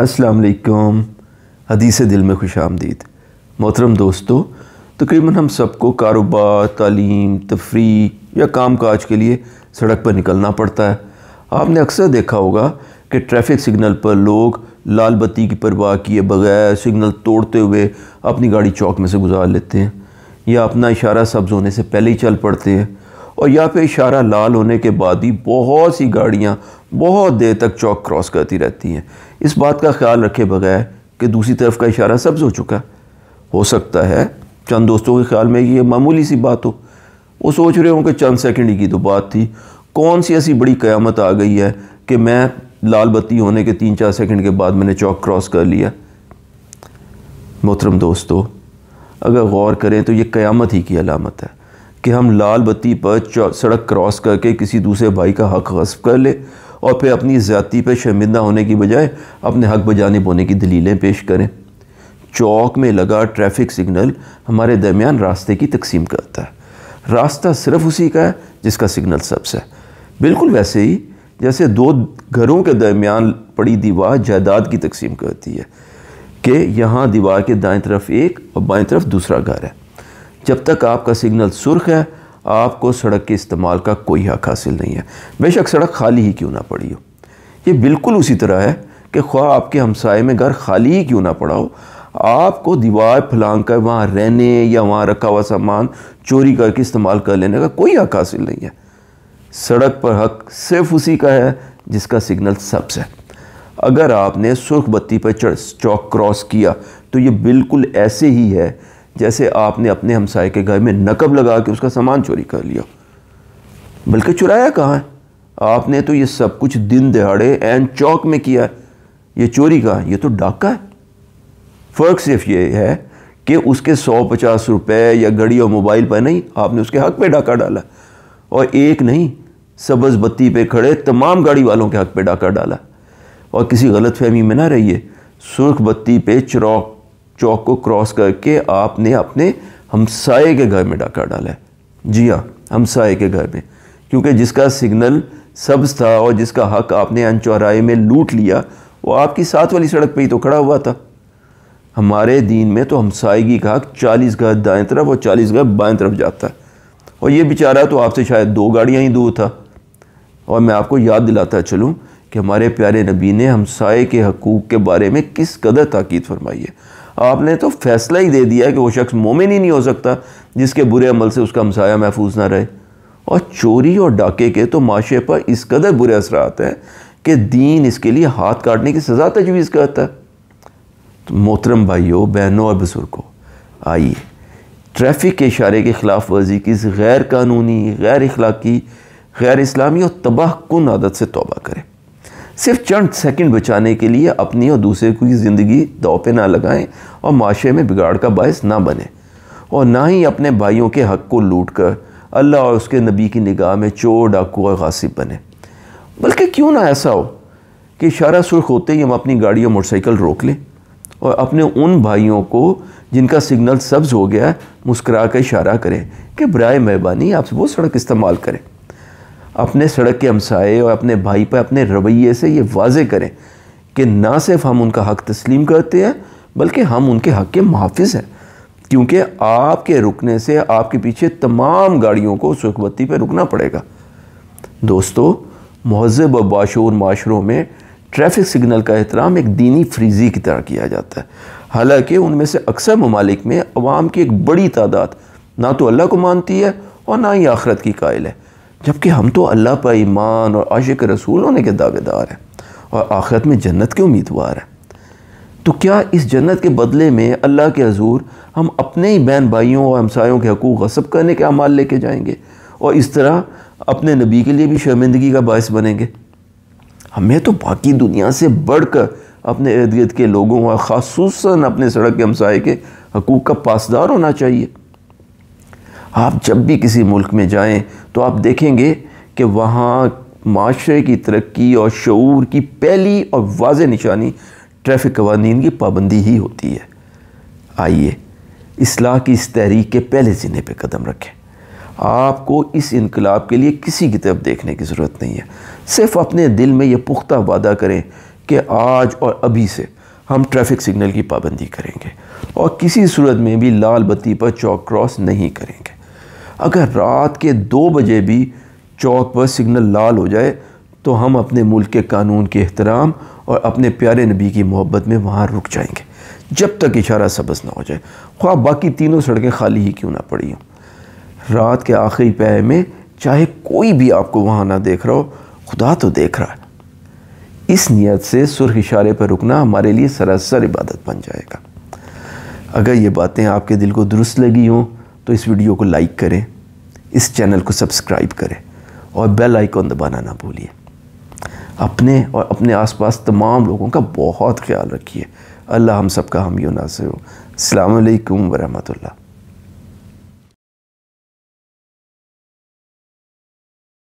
असलकम हदीस दिल में खुश आमदीद मोहतरम दोस्तों तकरीबन हम सबको कारोबार तालीम तफरी या काम काज के लिए सड़क पर निकलना पड़ता है आपने अक्सर देखा होगा कि ट्रैफिक सिग्नल पर लोग लाल बत्ती की परवाह किए बगैर सिग्नल तोड़ते हुए अपनी गाड़ी चौक में से गुजार लेते हैं या अपना इशारा सब्ज़ होने से पहले ही चल पड़ते हैं और यहाँ पे इशारा लाल होने के बाद ही बहुत सी गाड़ियाँ बहुत देर तक चौक क्रॉस करती रहती हैं इस बात का ख्याल रखे बगैर कि दूसरी तरफ का इशारा सब्ज़ हो चुका हो सकता है चंद दोस्तों के ख्याल में ये मामूली सी बात हो वो सोच रहे हों कि चंद सेकेंड की तो बात थी कौन सी ऐसी बड़ी क़्यामत आ गई है कि मैं लाल बत्ती होने के तीन चार सेकंड के बाद मैंने चौक क्रॉस कर लिया मोहतरम दोस्तों अगर गौर करें तो ये क़्यामत ही की अलामत है कि हम लाल बत्ती पर सड़क क्रॉस करके किसी दूसरे भाई का हक गस्ब कर ले और फिर अपनी ज़्यादती पर शर्मिंदा होने की बजाय अपने हक बजाने बोने की दलीलें पेश करें चौक में लगा ट्रैफिक सिग्नल हमारे दरमियान रास्ते की तकसीम करता है रास्ता सिर्फ उसी का है जिसका सिग्नल सब्स है बिल्कुल वैसे ही जैसे दो घरों के दरमियान पड़ी दीवार जायदाद की तकसीम करती है कि यहाँ दीवार के दाएं तरफ एक और बाएं तरफ दूसरा घर है जब तक आपका सिग्नल सुर्ख है आपको सड़क के इस्तेमाल का कोई हक हासिल नहीं है बेशक सड़क खाली ही क्यों ना पड़ी हो ये बिल्कुल उसी तरह है कि ख्वा आपके हमसाए में घर खाली ही क्यों ना पड़ा हो आपको दीवार फलांग कर वहाँ रहने या वहाँ रखा हुआ सामान चोरी करके इस्तेमाल कर लेने का कोई हक हासिल नहीं है सड़क पर हक सिर्फ उसी का है जिसका सिग्नल सब्स है अगर आपने सुर्ख बत्ती पर चौक क्रॉस किया तो ये बिल्कुल ऐसे ही है जैसे आपने अपने हमसाय के घर में नकब लगा के उसका सामान चोरी कर लिया बल्कि चुराया कहाँ है आपने तो ये सब कुछ दिन दहाड़े एन चौक में किया है ये चोरी कहाँ ये तो डाका है फ़र्क सिर्फ ये है कि उसके सौ पचास रुपये या घड़ी और मोबाइल पर नहीं आपने उसके हक पे डाका डाला और एक नहीं सबज बत्ती पे खड़े तमाम गाड़ी वालों के हक पे डाका डाला और किसी गलत फहमी में ना रहिए सुर्ख बत्ती पे चौक चौक को क्रॉस करके आपने अपने हमसाए के घर में डाका डाला है जी हाँ हमसाए के घर में क्योंकि जिसका सिग्नल सब्ज था और जिसका हक आपने अन चौराहे में लूट लिया वो आपकी साथ वाली सड़क पर ही तो खड़ा हुआ था हमारे दीन में तो हमसायगी का हक चालीस घर दाएं तरफ और चालीस घर बाएं तरफ जाता है और ये बेचारा तो आपसे शायद दो गाड़ियाँ ही दूर था और मैं आपको याद दिलाता चलूँ कि हमारे प्यारे नबी ने हमसाए के हकूक़ के बारे में किस कदर ताकीद फरमाई है आपने तो फैसला ही दे दिया कि वो शख्स मोमिन ही नहीं हो सकता जिसके बुरे अमल से उसका हमसाया महफूज ना रहे और चोरी और डाके के तो माशे पर इस कदर बुरे असरात हैं कि दीन इसके लिए हाथ काटने की सज़ा तजवीज़ करता है तो मोहतरम भाइयों बहनों और बुज़ुर्गों आइए ट्रैफिक के इशारे के ख़िलाफ़ वर्जी की इस गैर कानूनी गैर अखलाक़ी गैर इस्लामी और तबाह कन आदत से तोबा करें सिर्फ चंद सेकंड बचाने के लिए अपनी और दूसरे की ज़िंदगी दाव पे ना लगाएं और माशरे में बिगाड़ का बायस ना बने और ना ही अपने भाइयों के हक़ को लूट कर अल्लाह और उसके नबी की निगाह में चोर डाकू और गासिब बने बल्कि क्यों ना ऐसा हो कि इशारा सुर्ख होते ही हम अपनी गाड़ी और मोटरसाइकिल रोक लें और अपने उन भाइयों को जिनका सिग्नल सब्ज़ हो गया है मुस्करा कर इशारा करें कि बर मेहरबानी आप वो सड़क इस्तेमाल करें अपने सड़क के हमसाए और अपने भाई पर अपने रवैये से ये वाजे करें कि ना सिर्फ हम उनका हक़ तस्लीम करते हैं बल्कि हम उनके हक़ के मुहाफ़ हैं क्योंकि आपके रुकने से आपके पीछे तमाम गाड़ियों को सुखबत्ती पर रुकना पड़ेगा दोस्तों महजब और बाशूर माशरों में ट्रैफिक सिग्नल का एहतराम एक दीनी फ्रीजी की तरह किया जाता है हालांकि उनमें से अक्सर ममालिक में आवाम की एक बड़ी तादाद ना तो अल्लाह को मानती है और ना ही आखरत की कायल है जबकि हम तो अल्लाह पर ईमान और आशिक रसूल होने के दावेदार हैं और आखिरत में जन्नत के उम्मीदवार हैं तो क्या इस जन्नत के बदले में अल्लाह के हजूर हम अपने ही बहन भाइयों और हमसायों के हकूक़ गसब करने के अमाल लेके जाएंगे और इस तरह अपने नबी के लिए भी शर्मिंदगी का बायस बनेंगे हमें तो बाकी दुनिया से बढ़ कर अपने इर्द गिर्द के लोगों और ख़ासूस अपने सड़क के हमसाए के हकूक़ का पासदार होना चाहिए आप जब भी किसी मुल्क में जाएं तो आप देखेंगे कि वहाँ माशरे की तरक्की और शूर की पहली और वाज निशानी ट्रैफिक कवानीन की पाबंदी ही होती है आइए इसलाह की इस तहरीक के पहले जिने पर कदम रखें आपको इस इनकलाब के लिए किसी की तरफ देखने की ज़रूरत नहीं है सिर्फ अपने दिल में यह पुख्ता वादा करें कि आज और अभी से हम ट्रैफिक सिग्नल की पाबंदी करेंगे और किसी सूरत में भी लाल बत्ती पर चौक क्रॉस नहीं करेंगे अगर रात के दो बजे भी चौक पर सिग्नल लाल हो जाए तो हम अपने मुल्क के कानून के अहतराम और अपने प्यारे नबी की मोहब्बत में वहाँ रुक जाएंगे जब तक इशारा सबस ना हो जाए ख्वाब बाकी तीनों सड़कें खाली ही क्यों ना पड़ी हों रात के आखिरी पै में चाहे कोई भी आपको वहाँ ना देख रहा हो खुदा तो देख रहा है इस नीयत से सुर्ख इशारे पर रुकना हमारे लिए सरासर इबादत बन जाएगा अगर ये बातें आपके दिल को दुरुस्त लगी हों तो इस वीडियो को लाइक करें इस चैनल को सब्सक्राइब करें और बेल आइकॉन दबाना ना भूलिए अपने और अपने आसपास तमाम लोगों का बहुत ख्याल रखिए अल्लाह हम सब का हम यो नासिर हो अलैक्म वरहमतुल्ला